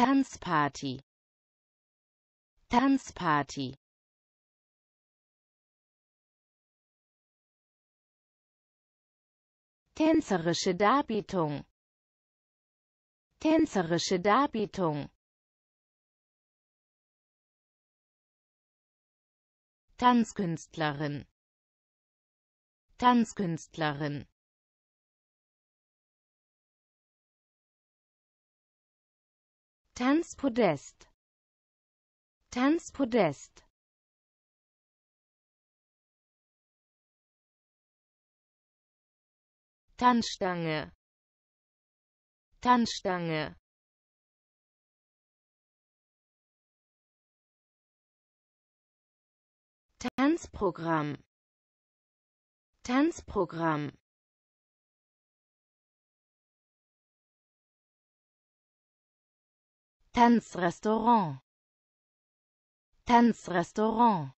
Tanzparty Tanzparty Tänzerische Darbietung Tänzerische Darbietung Tanzkünstlerin Tanzkünstlerin Tanzpodest Tanzpodest Tanzstange Tanzstange Tanzprogramm Tanzprogramm RESTAURANT TENS RESTAURANT